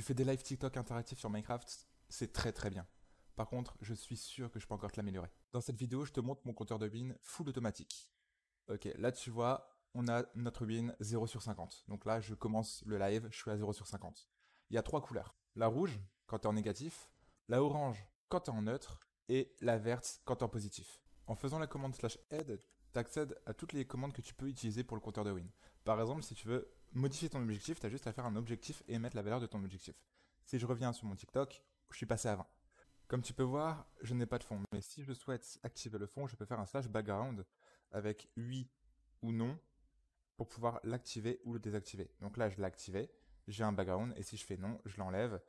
Tu fais des lives TikTok interactifs sur Minecraft, c'est très très bien. Par contre, je suis sûr que je peux encore te l'améliorer. Dans cette vidéo, je te montre mon compteur de win full automatique. Ok, là tu vois, on a notre win 0 sur 50. Donc là, je commence le live, je suis à 0 sur 50. Il y a trois couleurs. La rouge, quand tu es en négatif, la orange, quand tu es en neutre, et la verte, quand tu es en positif. En faisant la commande slash add, tu accèdes à toutes les commandes que tu peux utiliser pour le compteur de win. Par exemple, si tu veux modifier ton objectif, tu as juste à faire un objectif et mettre la valeur de ton objectif. Si je reviens sur mon TikTok, je suis passé à 20. Comme tu peux voir, je n'ai pas de fond, mais si je souhaite activer le fond, je peux faire un slash background avec oui ou non pour pouvoir l'activer ou le désactiver. Donc là, je l'ai activé, j'ai un background, et si je fais non, je l'enlève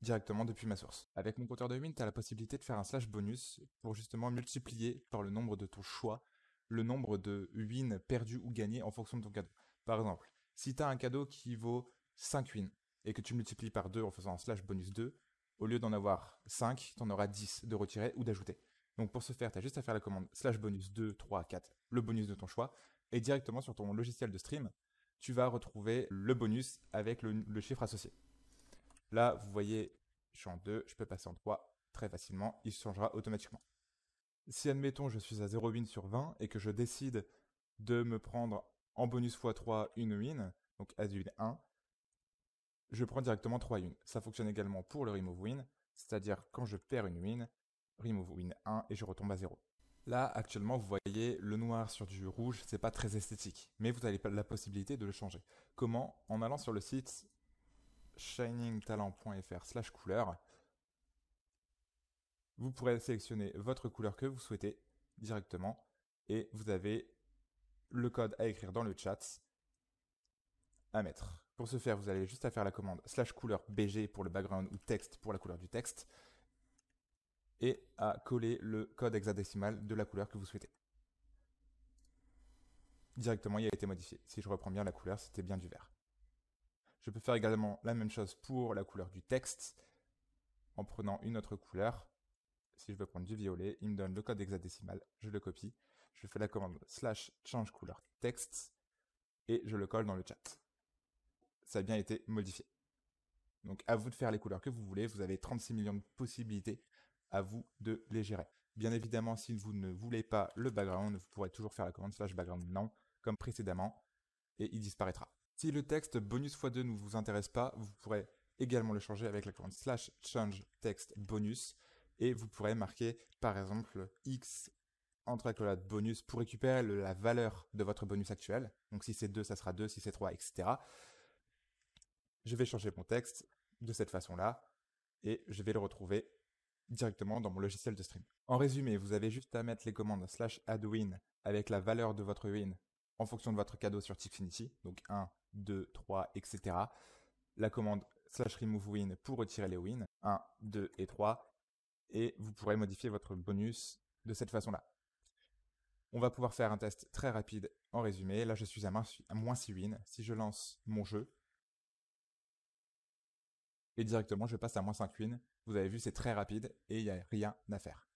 directement depuis ma source. Avec mon compteur de win, tu as la possibilité de faire un slash bonus pour justement multiplier par le nombre de ton choix le nombre de wins perdu ou gagnés en fonction de ton cadeau. Par exemple, si tu as un cadeau qui vaut 5 wins et que tu multiplies par 2 en faisant slash bonus 2, au lieu d'en avoir 5, tu en auras 10 de retirer ou d'ajouter. Donc pour ce faire, tu as juste à faire la commande slash bonus 2, 3, 4, le bonus de ton choix, et directement sur ton logiciel de stream, tu vas retrouver le bonus avec le, chiffre associé. Là, vous voyez, je suis en 2, je peux passer en 3 très facilement, il changera automatiquement. Si admettons je suis à 0 win sur 20 et que je décide de me prendre en bonus x3 une win, donc à win 1, je prends directement 3 wins. Ça fonctionne également pour le remove win, c'est-à-dire quand je perds une win, remove win 1 et je retombe à 0. Là, actuellement, vous voyez le noir sur du rouge, c'est pas très esthétique, mais vous avez la possibilité de le changer. Comment En allant sur le site shiningtalent.fr/slash couleur, vous pourrez sélectionner votre couleur que vous souhaitez directement et vous avez le code à écrire dans le chat à mettre. Pour ce faire, vous allez juste à faire la commande slash couleur BG pour le background ou texte pour la couleur du texte et à coller le code hexadécimal de la couleur que vous souhaitez. Directement, il a été modifié. Si je reprends bien la couleur, c'était bien du vert. Je peux faire également la même chose pour la couleur du texte en prenant une autre couleur si je veux prendre du violet, il me donne le code hexadécimal, je le copie, je fais la commande slash change couleur texte et je le colle dans le chat. Ça a bien été modifié. Donc à vous de faire les couleurs que vous voulez, vous avez 36 millions de possibilités, à vous de les gérer. Bien évidemment, si vous ne voulez pas le background, vous pourrez toujours faire la commande slash background non, comme précédemment, et il disparaîtra. Si le texte bonus x2 ne vous intéresse pas, vous pourrez également le changer avec la commande slash change text bonus et vous pourrez marquer par exemple X entre la bonus pour récupérer la valeur de votre bonus actuel. Donc si c'est 2, ça sera 2, si c'est 3, etc. Je vais changer mon texte de cette façon-là et je vais le retrouver directement dans mon logiciel de stream. En résumé, vous avez juste à mettre les commandes slash win » avec la valeur de votre win en fonction de votre cadeau sur Tixfinity, donc 1, 2, 3, etc. La commande slash win » pour retirer les wins, 1, 2 et 3, et vous pourrez modifier votre bonus de cette façon-là. On va pouvoir faire un test très rapide en résumé. Là, je suis à, moins 6 win. Si je lance mon jeu, et directement, je passe à moins 5 win. Vous avez vu, c'est très rapide et il n'y a rien à faire.